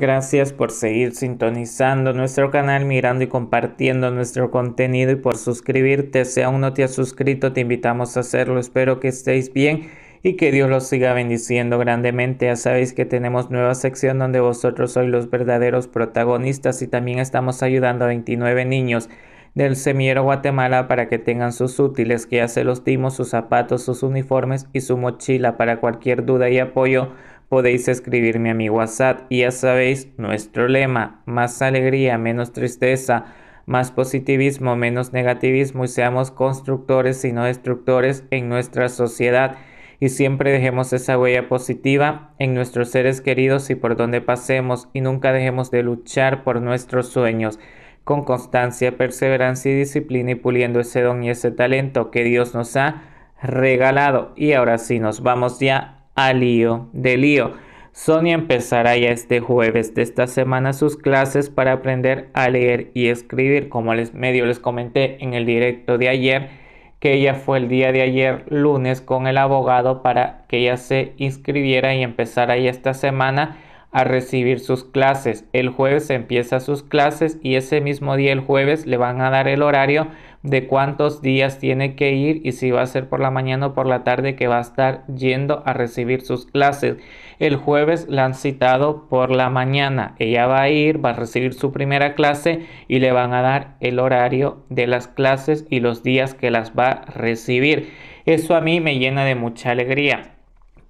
Gracias por seguir sintonizando nuestro canal, mirando y compartiendo nuestro contenido y por suscribirte. Si aún no te has suscrito, te invitamos a hacerlo. Espero que estéis bien y que Dios los siga bendiciendo grandemente. Ya sabéis que tenemos nueva sección donde vosotros sois los verdaderos protagonistas y también estamos ayudando a 29 niños del semillero Guatemala para que tengan sus útiles, que ya se los dimos, sus zapatos, sus uniformes y su mochila para cualquier duda y apoyo podéis escribirme a mi WhatsApp y ya sabéis nuestro lema, más alegría, menos tristeza, más positivismo, menos negativismo y seamos constructores y no destructores en nuestra sociedad y siempre dejemos esa huella positiva en nuestros seres queridos y por donde pasemos y nunca dejemos de luchar por nuestros sueños con constancia, perseverancia y disciplina y puliendo ese don y ese talento que Dios nos ha regalado. Y ahora sí, nos vamos ya a lío de lío. Sonia empezará ya este jueves de esta semana sus clases para aprender a leer y escribir, como les medio les comenté en el directo de ayer, que ella fue el día de ayer lunes con el abogado para que ella se inscribiera y empezara ya esta semana a recibir sus clases. El jueves empieza sus clases y ese mismo día el jueves le van a dar el horario de cuántos días tiene que ir y si va a ser por la mañana o por la tarde que va a estar yendo a recibir sus clases. El jueves la han citado por la mañana. Ella va a ir, va a recibir su primera clase y le van a dar el horario de las clases y los días que las va a recibir. Eso a mí me llena de mucha alegría.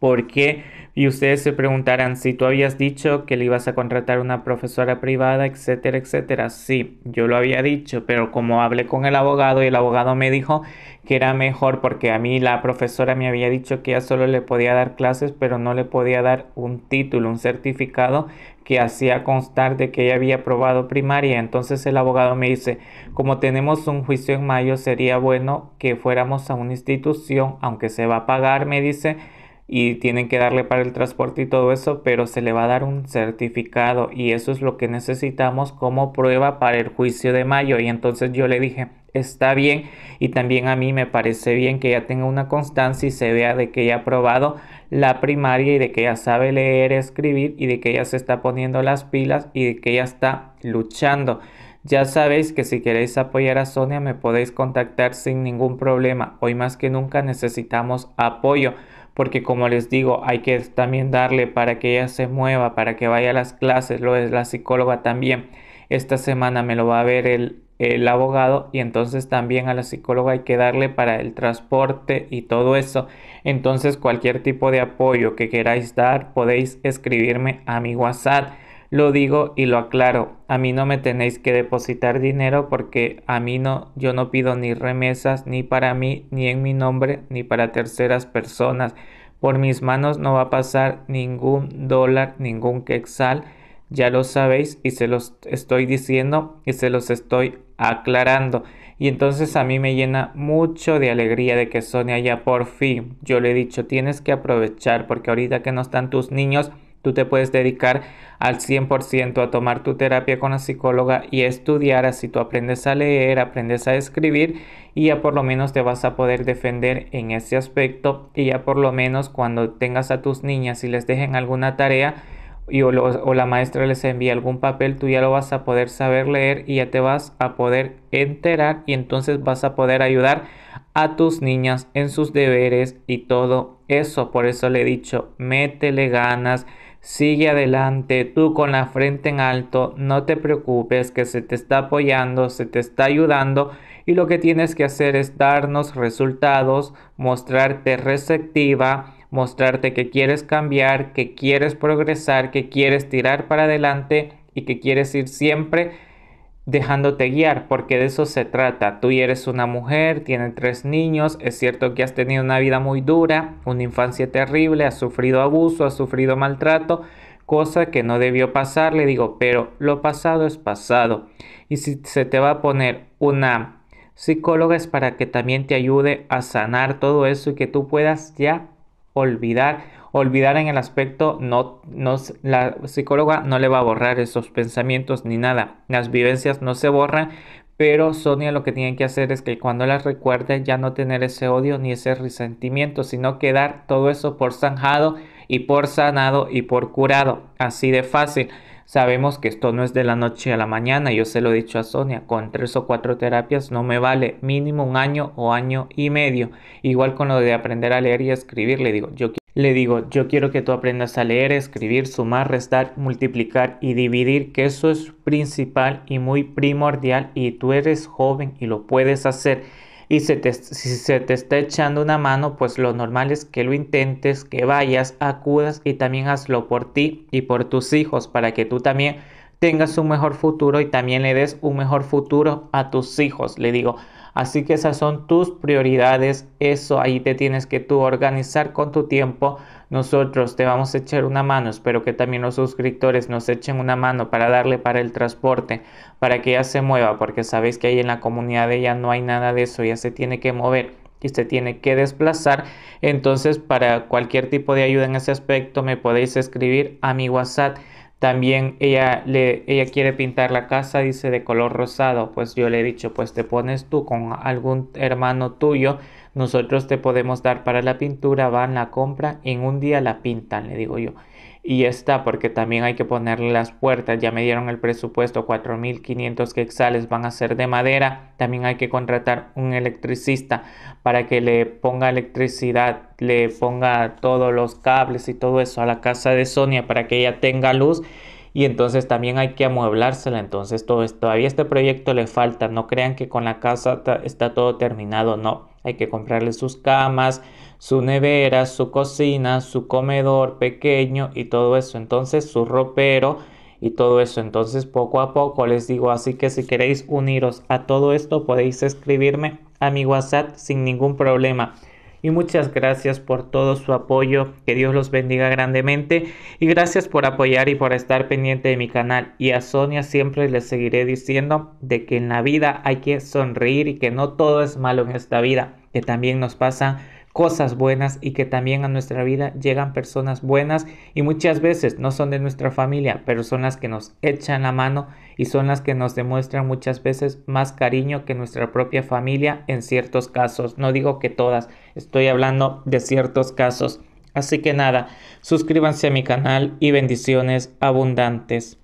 ¿Por qué? Y ustedes se preguntarán si tú habías dicho que le ibas a contratar una profesora privada, etcétera, etcétera. Sí, yo lo había dicho, pero como hablé con el abogado y el abogado me dijo que era mejor porque a mí la profesora me había dicho que ya solo le podía dar clases, pero no le podía dar un título, un certificado que hacía constar de que ella había aprobado primaria. Entonces el abogado me dice, como tenemos un juicio en mayo, sería bueno que fuéramos a una institución, aunque se va a pagar, me dice y tienen que darle para el transporte y todo eso, pero se le va a dar un certificado y eso es lo que necesitamos como prueba para el juicio de mayo. Y entonces yo le dije, está bien y también a mí me parece bien que ya tenga una constancia y se vea de que ya ha probado la primaria y de que ya sabe leer, escribir y de que ya se está poniendo las pilas y de que ya está luchando. Ya sabéis que si queréis apoyar a Sonia me podéis contactar sin ningún problema. Hoy más que nunca necesitamos apoyo porque como les digo, hay que también darle para que ella se mueva, para que vaya a las clases, lo es la psicóloga también. Esta semana me lo va a ver el, abogado y entonces también a la psicóloga hay que darle para el transporte y todo eso. Entonces cualquier tipo de apoyo que queráis dar podéis escribirme a mi WhatsApp lo digo y lo aclaro, a mí no me tenéis que depositar dinero porque a mí no, yo no pido ni remesas, ni para mí, ni en mi nombre, ni para terceras personas. Por mis manos no va a pasar ningún dólar, ningún quexal, ya lo sabéis y se los estoy diciendo y se los estoy aclarando. Y entonces a mí me llena mucho de alegría de que Sonia ya por fin, yo le he dicho, tienes que aprovechar porque ahorita que no están tus niños, Tú te puedes dedicar al 100% a tomar tu terapia con la psicóloga y estudiar, así tú aprendes a leer, aprendes a escribir y ya por lo menos te vas a poder defender en ese aspecto y ya por lo menos cuando tengas a tus niñas y les dejen alguna tarea y o, o la maestra les envía algún papel, tú ya lo vas a poder saber leer y ya te vas a poder enterar y entonces vas a poder ayudar a tus niñas en sus deberes y todo eso. Por eso le he dicho, métele ganas Sigue adelante, tú con la frente en alto, no te preocupes que se te está apoyando, se te está ayudando y lo que tienes que hacer es darnos resultados, mostrarte receptiva, mostrarte que quieres cambiar, que quieres progresar, que quieres tirar para adelante y que quieres ir siempre dejándote guiar, porque de eso se trata. Tú eres una mujer, tienes tres niños, es cierto que has tenido una vida muy dura, una infancia terrible, has sufrido abuso, has sufrido maltrato, cosa que no debió pasar, le digo, pero lo pasado es pasado. Y si se te va a poner una psicóloga es para que también te ayude a sanar todo eso y que tú puedas ya olvidar olvidar en el aspecto, no, la psicóloga no le va a borrar esos pensamientos ni nada. Las vivencias no se borran, pero Sonia lo que tiene que hacer es que cuando las recuerde ya no tener ese odio ni ese resentimiento, sino quedar todo eso por zanjado y por sanado y por curado. Así de fácil. Sabemos que esto no es de la noche a la mañana, yo se lo he dicho a Sonia, con tres o cuatro terapias no me vale, mínimo un año o año y medio. Igual con lo de aprender a leer y escribir, le digo, yo le digo, yo quiero que tú aprendas a leer, escribir, sumar, restar, multiplicar y dividir, que eso es principal y muy primordial y tú eres joven y lo puedes hacer. Y si se te está echando una mano, pues lo normal es que lo intentes, que vayas, acudas y también hazlo por ti y por tus hijos para que tú también tengas un mejor futuro y también le des un mejor futuro a tus hijos. Le digo, Así que esas son tus prioridades, eso ahí te tienes que tú organizar con tu tiempo. Nosotros te vamos a echar una mano, espero que también los suscriptores nos echen una mano para darle para el transporte, para que ella se mueva, porque sabéis que ahí en la comunidad de ella no hay nada de eso, ya se tiene que mover y se tiene que desplazar. Entonces, para cualquier tipo de ayuda en ese aspecto, me podéis escribir a mi WhatsApp también ella, le, ella quiere pintar la casa, dice, de color rosado. Pues yo le he dicho, pues te pones tú con algún hermano tuyo nosotros te podemos dar para la pintura, van, la compra, en un día la pintan, le digo yo. Y está, porque también hay que ponerle las puertas, ya me dieron el presupuesto, 4.500 quexales van a ser de madera, también hay que contratar un electricista para que le ponga electricidad, le ponga todos los cables y todo eso a la casa de Sonia para que ella tenga luz y entonces también hay que amueblársela. Entonces todavía este proyecto le falta. No crean que con la casa está todo terminado, no. Hay que comprarle sus camas, su nevera, su cocina, su comedor pequeño y todo eso. Entonces su ropero y todo eso. Entonces poco a poco les digo, así que si queréis uniros a todo esto podéis escribirme a mi WhatsApp sin ningún problema y muchas gracias por todo su apoyo. Que Dios los bendiga grandemente y gracias por apoyar y por estar pendiente de mi canal. Y a Sonia siempre les seguiré diciendo de que en la vida hay que sonreír y que no todo es malo en esta vida, que también nos pasa cosas buenas y que también a nuestra vida llegan personas buenas y muchas veces no son de nuestra familia, pero son las que nos echan la mano y son las que nos demuestran muchas veces más cariño que nuestra propia familia en ciertos casos. No digo que todas, estoy hablando de ciertos casos. Así que nada, suscríbanse a mi canal y bendiciones abundantes.